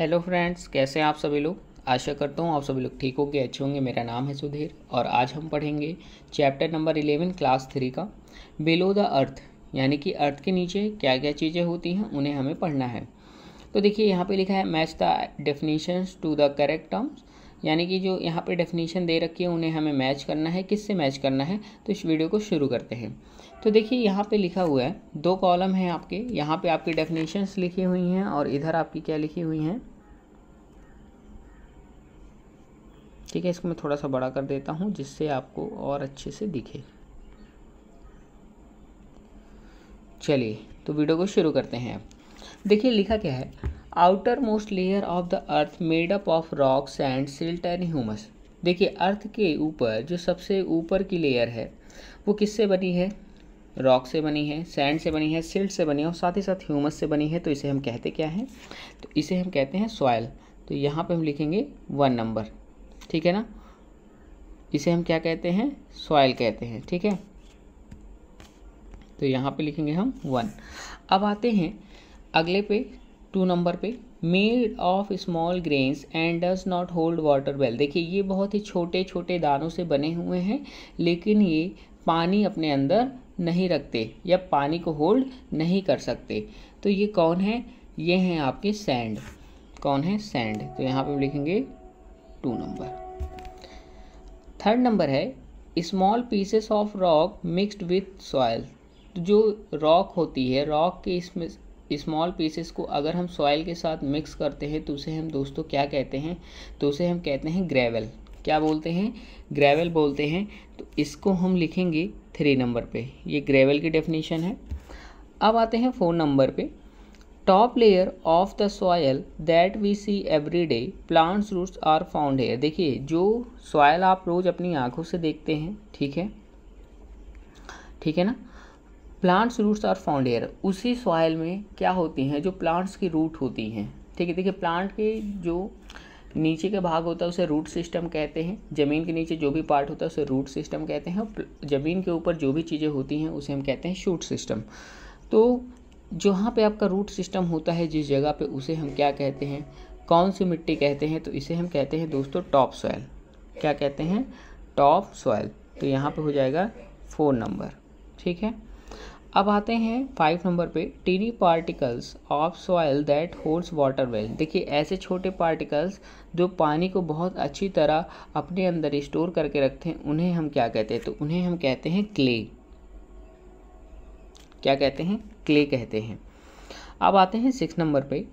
hello friends कैसे हैं आप सभी लोग आशा करता हूँ आप सभी लोग ठीक होंगे अच्छे होंगे मेरा नाम है सुधीर और आज हम पढ़ेंगे chapter number eleven class three का बिलो द अर्थ यानी कि अर्थ के नीचे क्या क्या चीज़ें होती हैं उन्हें हमें पढ़ना है तो देखिए यहाँ पे लिखा है match the definitions to the correct terms यानी कि जो यहाँ पे डेफिनेशन दे रखी है उन्हें हमें मैच करना है किससे मैच करना है तो इस वीडियो को शुरू करते हैं तो देखिए यहाँ पे लिखा हुआ है दो कॉलम हैं आपके यहाँ पे आपकी डेफिनेशंस लिखी हुई हैं और इधर आपकी क्या लिखी हुई हैं ठीक है इसको मैं थोड़ा सा बड़ा कर देता हूँ जिससे आपको और अच्छे से दिखे चलिए तो वीडियो को शुरू करते हैं देखिए लिखा क्या है outermost layer of the earth made up of rock sand silt and humus देखिए अर्थ के ऊपर जो सबसे ऊपर की लेयर है वो किससे बनी है रॉक से बनी है सैंड से बनी है सिल्ट से बनी है और साथ ही साथ ह्यूमस से बनी है तो इसे हम कहते क्या है तो इसे हम कहते हैं सॉयल तो यहाँ पे हम लिखेंगे वन नंबर ठीक है ना इसे हम क्या कहते हैं सॉयल कहते हैं ठीक है तो यहाँ पे लिखेंगे हम वन अब आते हैं अगले पे टू नंबर पे made of small grains and does not hold water well देखिए ये बहुत ही छोटे छोटे दानों से बने हुए हैं लेकिन ये पानी अपने अंदर नहीं रखते या पानी को होल्ड नहीं कर सकते तो ये कौन है ये हैं आपके सैंड कौन है सैंड तो यहाँ पे लिखेंगे टू नंबर थर्ड नंबर है small pieces of rock mixed with soil जो रॉक होती है रॉक के इसमें स्मॉल पीसेस को अगर हम सॉइल के साथ मिक्स करते हैं तो उसे हम दोस्तों क्या कहते हैं तो उसे हम कहते हैं ग्रेवल क्या बोलते हैं ग्रेवल बोलते हैं तो इसको हम लिखेंगे थ्री नंबर पे ये ग्रेवल की डेफिनेशन है अब आते हैं फोर नंबर पे top layer of the soil that we see every day plants roots are found here देखिए जो सॉयल आप रोज़ अपनी आंखों से देखते हैं ठीक है ठीक है ना plants roots are found here उसी सॉयल में क्या होती हैं जो प्लांट्स की रूट होती हैं ठीक है देखिए प्लांट के जो नीचे के भाग होता है उसे रूट सिस्टम कहते हैं ज़मीन के नीचे जो भी पार्ट होता है उसे रूट सिस्टम कहते हैं ज़मीन के ऊपर जो भी चीज़ें होती हैं उसे हम कहते हैं शूट सिस्टम तो जहाँ पे आपका रूट सिस्टम होता है जिस जगह पे उसे हम क्या कहते हैं कौन सी मिट्टी कहते हैं तो इसे हम कहते हैं दोस्तों टॉप सॉयल क्या कहते हैं टॉप सॉयल तो यहाँ पे हो जाएगा फोर नंबर ठीक है अब आते हैं फाइव नंबर पे tiny particles of soil that holds water well देखिए ऐसे छोटे पार्टिकल्स जो पानी को बहुत अच्छी तरह अपने अंदर स्टोर करके रखते हैं उन्हें हम क्या कहते हैं तो उन्हें हम कहते हैं क्ले क्या कहते हैं क्ले कहते हैं अब आते हैं सिक्स नंबर पे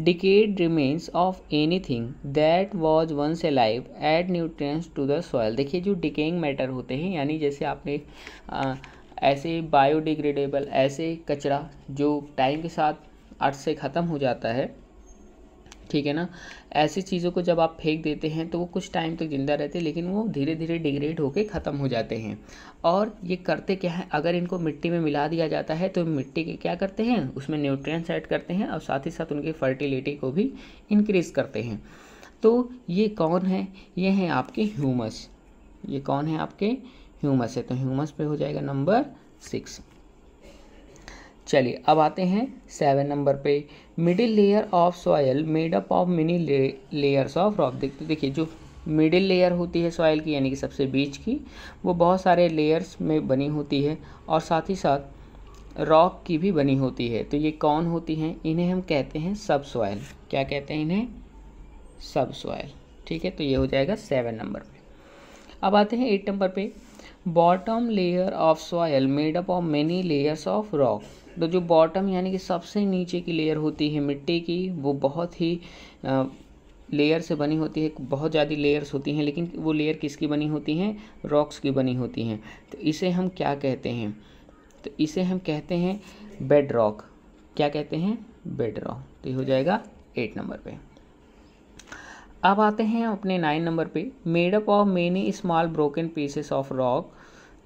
decayed remains of anything that was once alive add nutrient to the soil देखिए जो डिकेइंग मैटर होते हैं यानी जैसे आपने ऐसे बायोडिग्रेडेबल ऐसे कचरा जो टाइम के साथ अर्थ से ख़त्म हो जाता है ठीक है ना ऐसी चीज़ों को जब आप फेंक देते हैं तो वो कुछ टाइम तक तो ज़िंदा रहते हैं लेकिन वो धीरे धीरे डिग्रेड होकर ख़त्म हो जाते हैं और ये करते क्या है अगर इनको मिट्टी में मिला दिया जाता है तो मिट्टी के क्या करते हैं उसमें न्यूट्रिएंट्स ऐड करते हैं और साथ ही साथ उनकी फर्टिलिटी को भी इनक्रीज़ करते हैं तो ये कौन है ये हैं आपके ह्यूमस ये कौन है आपके ह्यूमस है तो ह्यूमस पे हो जाएगा नंबर सिक्स चलिए अब आते हैं सेवन नंबर पे middle layer of soil made up of many layers of rock देखते देखिए जो मिडिल लेयर होती है सॉयल की यानी कि सबसे बीच की वो बहुत सारे लेयर्स में बनी होती है और साथ ही साथ रॉक की भी बनी होती है तो ये कौन होती हैं इन्हें हम कहते हैं सब सॉयल क्या कहते हैं इन्हें सब सॉयल ठीक है तो ये हो जाएगा सेवन नंबर पे अब आते हैं एट नंबर पे bottom layer of soil made up of many layers of rock तो जो बॉटम यानी कि सबसे नीचे की लेयर होती है मिट्टी की वो बहुत ही लेयर से बनी होती है बहुत ज़्यादा लेयर्स होती हैं लेकिन वो लेयर किसकी बनी होती हैं रॉक्स की बनी होती हैं तो इसे हम क्या कहते हैं तो इसे हम कहते हैं बेड रॉक क्या कहते हैं बेड रॉक तो ये हो जाएगा एट नंबर पे अब आते हैं अपने नाइन नंबर पे made up of many small broken pieces of rock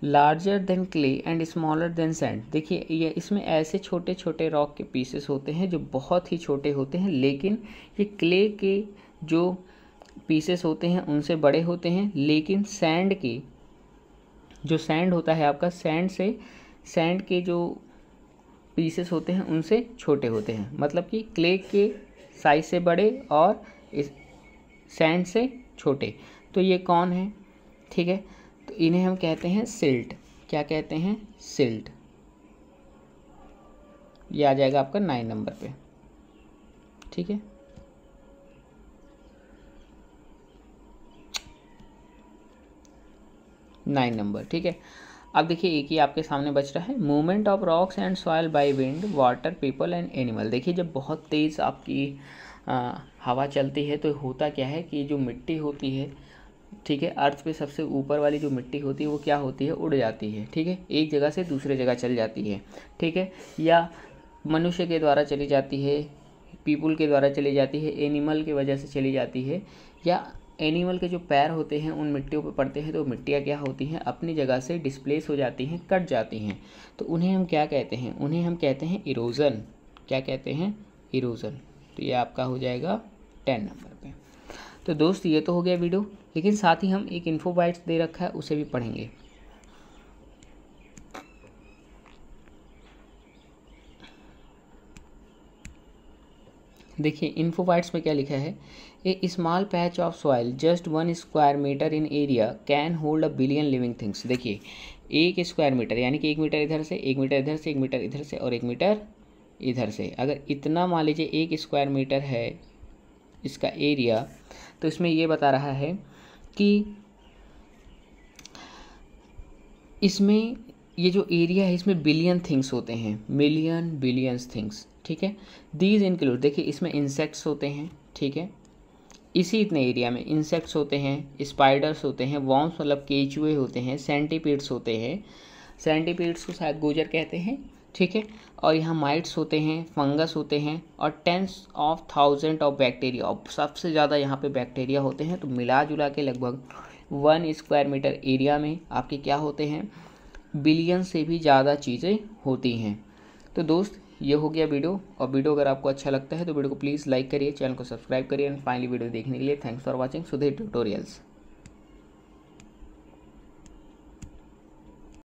larger than clay and smaller than sand देखिए ये इसमें ऐसे छोटे छोटे रॉक के पीसेस होते हैं जो बहुत ही छोटे होते हैं लेकिन ये क्ले के जो पीसेस होते हैं उनसे बड़े होते हैं लेकिन सैंड के जो सैंड होता है आपका सैंड से सैंड के जो पीसेस होते हैं उनसे छोटे होते हैं मतलब कि क्ले के साइज से बड़े और इस सैंड से छोटे तो ये कौन है ठीक है तो इन्हें हम कहते हैं सिल्ट क्या कहते हैं सिल्ट ये आ जाएगा आपका नाइन नंबर पे ठीक है नाइन नंबर ठीक है अब देखिए एक ही आपके सामने बच रहा है movement of rocks and soil by wind water people and animal देखिए जब बहुत तेज़ आपकी हवा चलती है तो होता क्या है कि जो मिट्टी होती है ठीक है अर्थ पे सबसे ऊपर वाली जो मिट्टी होती है वो क्या होती है उड़ जाती है ठीक है एक जगह से दूसरे जगह चल जाती है ठीक है या मनुष्य के द्वारा चली जाती है पीपुल के द्वारा चली जाती है एनिमल की वजह से चली जाती है या एनिमल के जो पैर होते हैं उन मिट्टियों पर पड़ते हैं तो मिट्टियाँ क्या होती हैं अपनी जगह से डिस्प्लेस हो जाती हैं कट जाती हैं तो उन्हें हम क्या कहते हैं उन्हें हम कहते हैं इरोज़न क्या कहते हैं इरोज़न तो ये आपका हो जाएगा टेन नंबर पे तो दोस्त ये तो हो गया वीडियो लेकिन साथ ही हम एक इन्फो बाइट्स दे रखा है उसे भी पढ़ेंगे देखिए इन्फो बाइट्स में क्या लिखा है a small patch of soil just one square metre in area can hold a billion living things देखिए एक स्क्वायर मीटर यानी कि एक मीटर इधर से एक मीटर इधर से एक मीटर इधर से और एक मीटर इधर से अगर इतना मान लीजिए एक स्क्वायर मीटर है इसका एरिया तो इसमें ये बता रहा है कि इसमें ये जो एरिया है इसमें बिलियन थिंग्स होते हैं मिलियन बिलियंस थिंग्स ठीक है दीज इंक्लूड देखिए इसमें इंसेक्ट्स होते हैं ठीक है इसी इतने एरिया में इंसेक्ट्स होते हैं स्पाइडर्स होते हैं वॉम्स मतलब केचुए होते हैं सेंटीपीड्स होते हैं सेंटीपीड्स को शायद गुजर कहते हैं ठीक है और यहाँ माइट्स होते हैं फंगस होते हैं और tens of thousand of bacteria और सबसे ज़्यादा यहाँ पे बैक्टीरिया होते हैं तो मिला जुला के लगभग वन स्क्वायर मीटर एरिया में आपके क्या होते हैं बिलियन से भी ज़्यादा चीज़ें होती हैं तो दोस्त ये हो गया वीडियो और वीडियो अगर आपको अच्छा लगता है तो वीडियो को प्लीज़ लाइक करिए चैनल को सब्सक्राइब करिए एंड फाइनली वीडियो देखने के लिए thanks for watching Sudhir tutorials